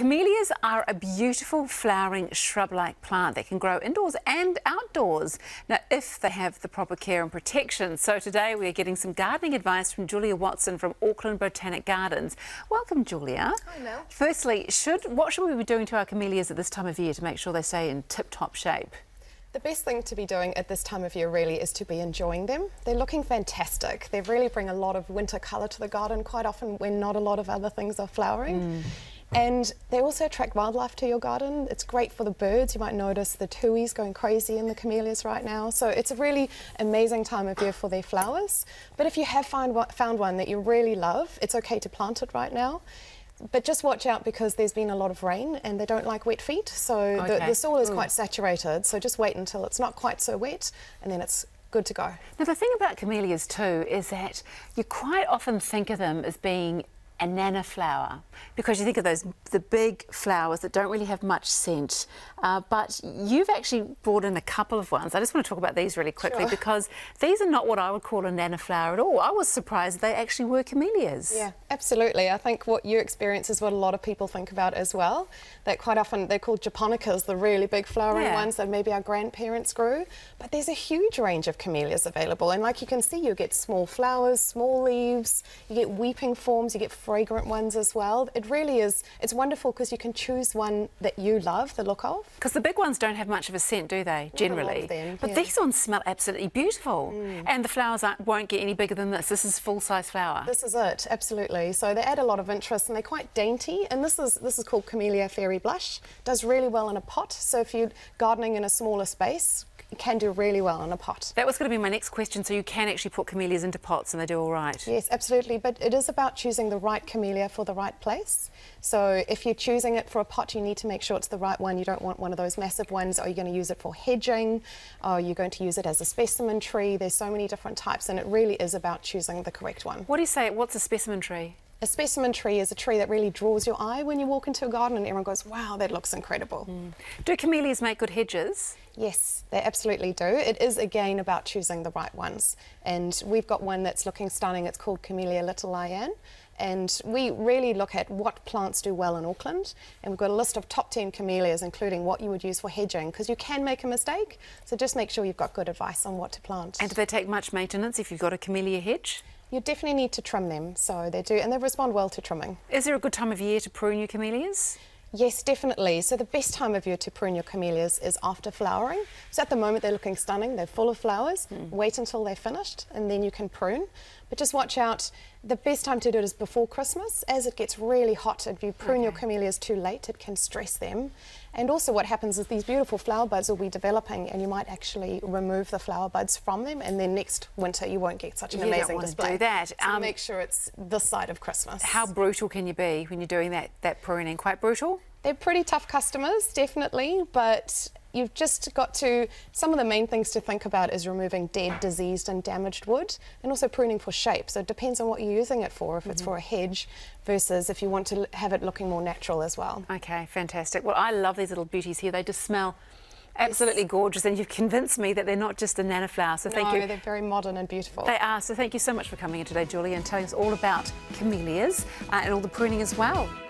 Camellias are a beautiful flowering shrub-like plant that can grow indoors and outdoors now if they have the proper care and protection. So today we are getting some gardening advice from Julia Watson from Auckland Botanic Gardens. Welcome Julia. Hi Mel. Firstly, should, what should we be doing to our camellias at this time of year to make sure they stay in tip-top shape? The best thing to be doing at this time of year really is to be enjoying them. They're looking fantastic. They really bring a lot of winter colour to the garden quite often when not a lot of other things are flowering. Mm. And they also attract wildlife to your garden. It's great for the birds. You might notice the tui's going crazy in the camellias right now. So it's a really amazing time of year for their flowers. But if you have find, found one that you really love, it's okay to plant it right now but just watch out because there's been a lot of rain and they don't like wet feet. So okay. the, the, soil is quite saturated. So just wait until it's not quite so wet and then it's good to go. Now the thing about camellias too is that you quite often think of them as being and nana flower because you think of those the big flowers that don't really have much scent uh, but you've actually brought in a couple of ones I just want to talk about these really quickly sure. because these are not what I would call a nana flower at all I was surprised they actually were camellias yeah absolutely I think what you experience is what a lot of people think about as well that quite often they're called japonicas the really big flowering yeah. ones that maybe our grandparents grew but there's a huge range of camellias available and like you can see you get small flowers small leaves you get weeping forms you get fragrant ones as well. It really is, it's wonderful because you can choose one that you love the look of. Because the big ones don't have much of a scent, do they, generally? Them, but yeah. these ones smell absolutely beautiful. Mm. And the flowers won't get any bigger than this. This is full-size flower. This is it, absolutely. So they add a lot of interest and they're quite dainty. And this is, this is called Camellia Fairy Blush. Does really well in a pot. So if you're gardening in a smaller space, can do really well in a pot. That was going to be my next question. So you can actually put camellias into pots and they do all right? Yes, absolutely. But it is about choosing the right camellia for the right place. So if you're choosing it for a pot, you need to make sure it's the right one. You don't want one of those massive ones. Are you going to use it for hedging? Are you going to use it as a specimen tree? There's so many different types and it really is about choosing the correct one. What do you say? What's a specimen tree? a specimen tree is a tree that really draws your eye when you walk into a garden and everyone goes, wow, that looks incredible. Mm. Do camellias make good hedges? Yes, they absolutely do. It is again about choosing the right ones. And we've got one that's looking stunning. It's called Camellia Little Liane and we really look at what plants do well in Auckland. And we've got a list of top 10 camellias, including what you would use for hedging, because you can make a mistake. So just make sure you've got good advice on what to plant. And do they take much maintenance if you've got a camellia hedge? You definitely need to trim them, so they do, and they respond well to trimming. Is there a good time of year to prune your camellias? Yes, definitely. So the best time of year to prune your camellias is after flowering. So at the moment they're looking stunning, they're full of flowers. Mm. Wait until they're finished and then you can prune. But just watch out. The best time to do it is before Christmas. As it gets really hot, if you prune okay. your camellias too late, it can stress them. And also what happens is these beautiful flower buds will be developing and you might actually remove the flower buds from them and then next winter you won't get such an you amazing don't display. do that. Um, make sure it's this side of Christmas. How brutal can you be when you're doing that, that pruning? Quite brutal? They're pretty tough customers, definitely, but you've just got to, some of the main things to think about is removing dead, diseased and damaged wood and also pruning for shape. So it depends on what you're using it for, if mm -hmm. it's mm-hmm. for a hedge versus if you want to have it looking more natural as well. Okay, fantastic. Well, I love these little beauties here. They just smell absolutely yes. gorgeous and you've convinced me that they're not just a nana flower. So thank you. they're very modern and beautiful. They are. So thank you so much for coming in today, Julie, and telling us all about camellias uh, and all the pruning as well.